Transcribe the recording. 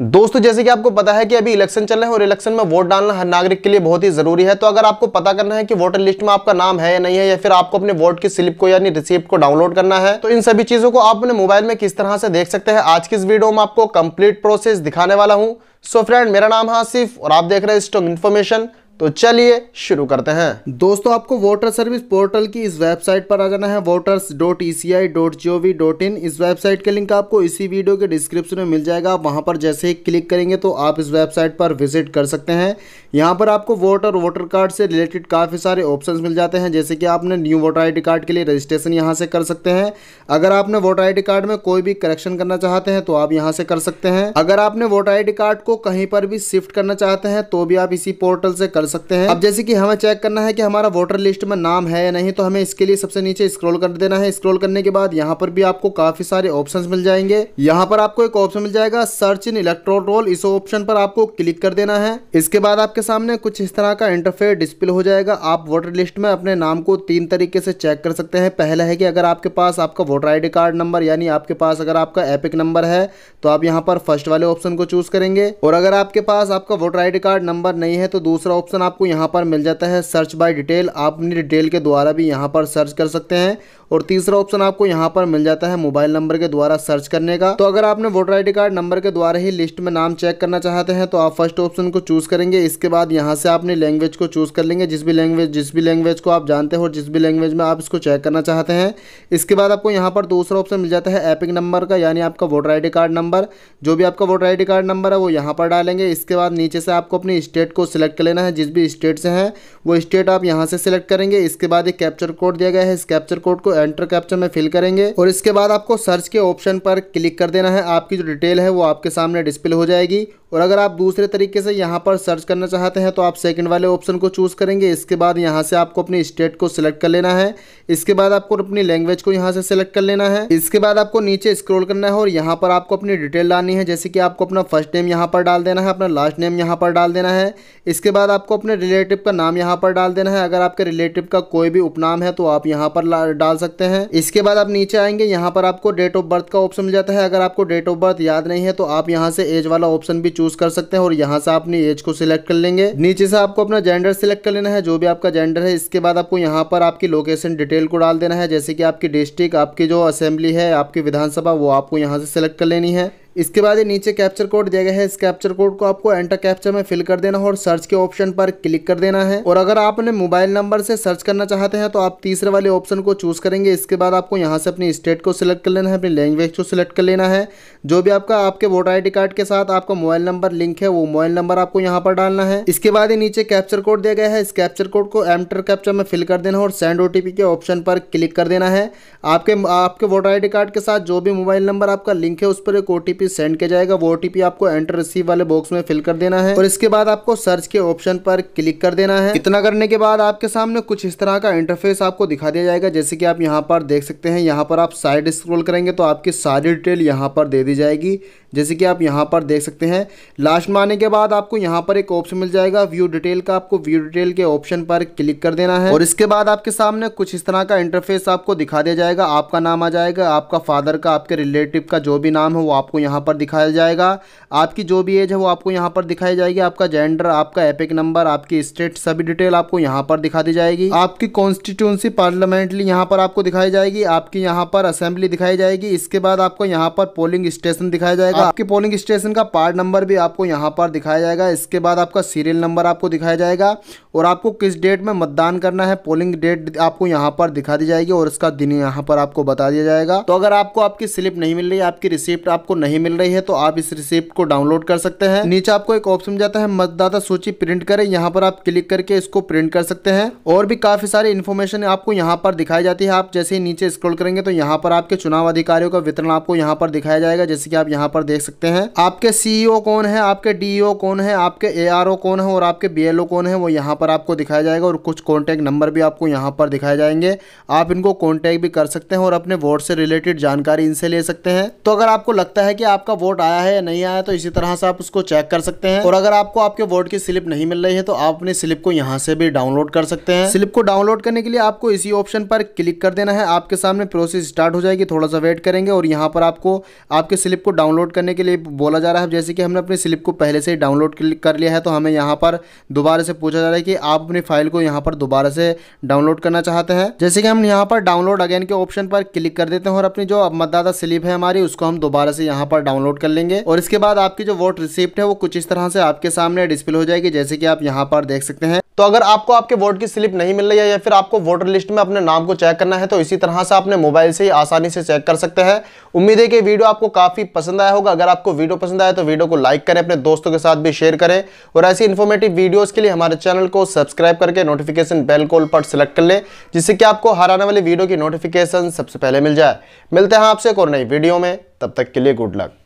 दोस्तों जैसे कि आपको पता है कि अभी इलेक्शन चल रहे हैं और इलेक्शन में वोट डालना हर नागरिक के लिए बहुत ही जरूरी है तो अगर आपको पता करना है कि वोटर लिस्ट में आपका नाम है या नहीं है या फिर आपको अपने वोट की स्लिप को यानी रिसिप्ट को डाउनलोड करना है तो इन सभी चीजों को आप अपने मोबाइल में किस तरह से देख सकते हैं आज की इस वीडियो में आपको कंप्लीट प्रोसेस दिखाने वाला हूँ सो फ्रेंड मेरा नाम है आसिफ और आप देख रहे हैं स्टॉक इन्फॉर्मेशन तो चलिए शुरू करते हैं दोस्तों आपको वोटर सर्विस पोर्टल की इस वेबसाइट पर आ जाना है voters dot E C I dot G O V dot in इस वेबसाइट के लिंक आपको इसी वीडियो के डिस्क्रिप्शन में मिल जाएगा आप वहाँ पर जैसे ही क्लिक करेंगे तो आप इस वेबसाइट पर विजिट कर सकते हैं यहाँ पर आपको वोटर वोटर कार्ड से रिलेटेड काफ़ी सारे ऑप्शन मिल जाते हैं जैसे कि आपने न्यू वोटर आई कार्ड के लिए रजिस्ट्रेशन यहाँ से कर सकते हैं अगर आपने वोटर आई कार्ड में कोई भी करेक्शन करना चाहते हैं तो आप यहाँ से कर सकते हैं अगर आपने वोटर आई कार्ड को कहीं पर भी शिफ्ट करना चाहते हैं तो भी आप इसी पोर्टल से कर सकते हैं अब जैसे कि हमें चेक करना है कि हमारा वोटर लिस्ट में नाम है या नहीं तो हमें इसके लिए सबसे नीचे स्क्रॉल कर देना है स्क्रॉल करने के बाद यहाँ पर भी आपको काफी सारे ऑप्शन मिल जाएंगे यहाँ पर आपको एक ऑप्शन मिल जाएगा सर्च इन इलेक्ट्रोल रोल इस ऑप्शन पर आपको क्लिक कर देना है इसके बाद आपके सामने कुछ इस तरह का इंटरफेयर डिस्प्ले हो जाएगा आप वोटर लिस्ट में अपने नाम को तीन तरीके से चेक कर सकते हैं पहला है कि अगर आपके पास आपका वोटर आईडी कार्ड नंबर यानी आपके पास अगर आपका एपिक नंबर है तो आप यहाँ पर फर्स्ट वाले ऑप्शन को चूज करेंगे और अगर आपके पास आपका वोटर आईडी कार्ड नंबर नहीं है तो दूसरा ऑप्शन ऑप्शन आपको यहाँ पर मिल जाता है सर्च बाय डिटेल आप अपनी डिटेल के द्वारा भी यहाँ पर सर्च कर सकते हैं और तीसरा ऑप्शन आपको यहाँ पर मिल जाता है मोबाइल नंबर के द्वारा सर्च करने का तो अगर आपने वोटर आई कार्ड नंबर के द्वारा ही लिस्ट में नाम चेक करना चाहते हैं तो आप फर्स्ट ऑप्शन को चूज करेंगे इसके बाद यहाँ से आपने लैंग्वेज को चूज कर लेंगे जिस भी लैंग्वेज जिस भी लैंग्वेज को आप जानते हो जिस भी लैंग्वेज में आप इसको चेक करना चाहते हैं इसके बाद आपको यहाँ पर दूसरा ऑप्शन मिल जाता है एपिक नंबर का यानी आपका वोटर आई कार्ड नंबर जो भी आपका वोटर आई कार्ड नंबर है वो यहाँ पर डालेंगे इसके बाद नीचे से आपको अपनी स्टेट को सिलेक्ट कर लेना है जिस भी स्टेट से है वो स्टेट आप यहाँ से सिलेक्ट करेंगे इसके बाद एक कैप्चर कोड दिया गया है इस कैप्चर कोड को एंटर कैप्चर में फिल करेंगे और इसके बाद आपको सर्च के ऑप्शन पर क्लिक कर देना है आपकी जो डिटेल है वो आपके सामने डिस्प्ले हो जाएगी और अगर आप दूसरे तरीके से यहाँ पर सर्च करना चाहते हैं तो आप सेकंड वाले ऑप्शन को चूज़ करेंगे इसके बाद यहाँ से आपको अपनी स्टेट को सिलेक्ट कर लेना है इसके बाद आपको अपनी लैंग्वेज को यहाँ से सिलेक्ट कर लेना है इसके बाद आपको नीचे स्क्रॉल करना है और यहाँ पर आपको अपनी डिटेल डालनी है जैसे कि आपको अपना फर्स्ट नेम यहाँ पर डाल देना है अपना लास्ट नेम यहाँ पर डाल देना है इसके बाद आपको अपने रिलेटिव का नाम यहाँ पर डाल देना है अगर आपके रिलेटिव का कोई भी उपनाम है तो आप यहाँ पर डाल सकते सकते हैं इसके बाद आप नीचे आएंगे यहाँ पर आपको डेट ऑफ बर्थ का ऑप्शन मिल जाता है अगर आपको डेट ऑफ बर्थ याद नहीं है तो आप यहाँ से एज वाला ऑप्शन भी चूज कर सकते हैं और यहाँ से अपनी एज को सिलेक्ट कर लेंगे नीचे से आपको अपना जेंडर सिलेक्ट कर लेना है जो भी आपका जेंडर है इसके बाद आपको यहाँ पर आपकी लोकेशन डिटेल को डाल देना है जैसे कि आपकी डिस्ट्रिक्ट आपकी जो असेंबली है आपकी विधानसभा वो आपको यहाँ से सिलेक्ट कर लेनी है इसके बाद नीचे कैप्चर कोड दिया गया है इस कैप्चर कोड को आपको एंटर कैप्चर में फिल कर देना है और सर्च के ऑप्शन पर क्लिक कर देना है और अगर आप अपने मोबाइल नंबर से सर्च करना चाहते हैं तो आप तीसरे वाले ऑप्शन को चूज करेंगे इसके बाद आपको यहाँ से अपनी स्टेट को सिलेक्ट कर लेना है अपनी लैंग्वेज को सिलेक्ट कर लेना है जो भी आपका आपके वोटर आई कार्ड के साथ आपका मोबाइल नंबर लिंक है वो मोबाइल नंबर आपको यहाँ पर डालना है इसके बाद ही नीचे कैप्चर कोड दिया गया है इस कैप्चर कोड को एंटर कैप्चर में फिल कर देना है और सेंड ओ के ऑप्शन पर क्लिक कर देना है आपके आपके वोटर आई कार्ड के साथ जो भी मोबाइल नंबर आपका लिंक है उस पर एक ओटीपी सेंड किया जाएगा वो ओटीपी आपको एंटर रिसीव वाले बॉक्स में फिल कर देना है और इसके बाद आपको सर्च के ऑप्शन पर क्लिक कर देना है इतना करने के बाद आपके सामने कुछ इस तरह का इंटरफेस आपको दिखा दिया जाएगा जैसे कि आप यहाँ पर देख सकते हैं यहाँ पर आप साइड स्क्रोल करेंगे तो आपकी सारी डिटेल यहाँ पर दे दी जाएगी जैसे कि आप यहाँ पर देख सकते हैं लास्ट में आने के बाद आपको यहाँ पर एक ऑप्शन मिल जाएगा व्यू डिटेल का आपको व्यू डिटेल के ऑप्शन पर क्लिक कर देना है और इसके बाद आपके सामने कुछ इस तरह का इंटरफेस आपको दिखा दिया जाएगा आपका नाम आ जाएगा आपका फादर का आपके रिलेटिव का जो भी नाम है वो आपको यहाँ पर दिखाया जाएगा आपकी जो भी एज है वो आपको यहाँ पर दिखाई जाएगी आपका जेंडर आपका एपिक नंबर आपकी स्टेट सभी डिटेल आपको यहाँ पर दिखा दी जाएगी आपकी कॉन्स्टिट्यूंसी पार्लियामेंटली यहाँ पर आपको दिखाई जाएगी आपकी यहाँ पर असेंबली दिखाई जाएगी इसके बाद आपको यहाँ पर पोलिंग स्टेशन दिखाया जाएगा जाएगा आपके पोलिंग स्टेशन का पार्ट नंबर भी आपको यहाँ पर दिखाया जाएगा इसके बाद आपका सीरियल नंबर आपको दिखाया जाएगा और आपको किस डेट में मतदान करना है पोलिंग डेट आपको यहाँ पर दिखा दी जाएगी और इसका दिन यहाँ पर आपको बता दिया जाएगा तो अगर आपको आपकी स्लिप नहीं मिल रही आपकी रिसिप्ट आपको नहीं मिल रही है तो आप इस रिसिप्ट को डाउनलोड कर सकते हैं नीचे आपको एक ऑप्शन जाता है मतदाता सूची प्रिंट करें यहाँ पर आप क्लिक करके इसको प्रिंट कर सकते हैं और भी काफी सारी इन्फॉर्मेशन आपको यहाँ पर दिखाई जाती है आप जैसे ही नीचे स्क्रोल करेंगे तो यहाँ पर आपके चुनाव अधिकारियों का वितरण आपको यहाँ पर दिखाया जाएगा जैसे कि आप यहाँ पर देख सकते हैं आपके सीईओ e कौन है आपके डीईओ e कौन है आपके एआरओ कौन है और आपके बीएलओ कौन है वो यहाँ पर आपको दिखाया जाएगा और कुछ कॉन्टैक्ट नंबर भी आपको यहाँ पर दिखाए जाएंगे आप इनको कॉन्टैक्ट भी कर सकते हैं और अपने वोट से रिलेटेड जानकारी इनसे ले सकते हैं तो अगर आपको लगता है कि आपका वोट आया है या नहीं आया तो इसी तरह से आप उसको चेक कर सकते हैं और अगर आपको आपके वोट की स्लिप नहीं मिल रही है तो आप अपनी स्लिप को यहाँ से भी डाउनलोड कर सकते हैं स्लिप को डाउनलोड करने के लिए आपको इसी ऑप्शन पर क्लिक कर देना है आपके सामने प्रोसेस स्टार्ट हो जाएगी थोड़ा सा वेट करेंगे और यहाँ पर आपको आपके स्लिप को डाउनलोड करने के लिए बोला जा रहा है जैसे कि हमने अपने स्लिप को पहले से डाउनलोड कर लिया है तो हमें यहाँ पर दोबारा से पूछा जा रहा है कि आप अपनी फाइल को यहाँ पर दोबारा से डाउनलोड करना चाहते हैं जैसे कि हम यहाँ पर डाउनलोड अगेन के ऑप्शन पर क्लिक कर देते हैं और अपनी जो मतदाता स्लिप है हमारी उसको हम दोबारा से यहाँ पर डाउनलोड कर लेंगे और इसके बाद आपकी जो वोट रिसिप्ट है वो कुछ इस तरह से आपके सामने डिस्प्ले हो जाएगी जैसे कि आप यहाँ पर देख सकते हैं तो अगर आपको आपके वोट की स्लिप नहीं मिल रही है या फिर आपको वोटर लिस्ट में अपने नाम को चेक करना है तो इसी तरह से अपने मोबाइल से ही आसानी से चेक कर सकते हैं उम्मीद है कि वीडियो आपको काफ़ी पसंद आया होगा अगर आपको वीडियो पसंद आया तो वीडियो को लाइक करें अपने दोस्तों के साथ भी शेयर करें और ऐसी इन्फॉर्मेटिव वीडियोज़ के लिए हमारे चैनल को सब्सक्राइब करके नोटिफिकेशन बेल कॉल पर सेलेक्ट कर लें जिससे कि आपको हर आने वाली वीडियो की नोटिफिकेशन सबसे पहले मिल जाए मिलते हैं आपसे एक और नई वीडियो में तब तक के लिए गुड लक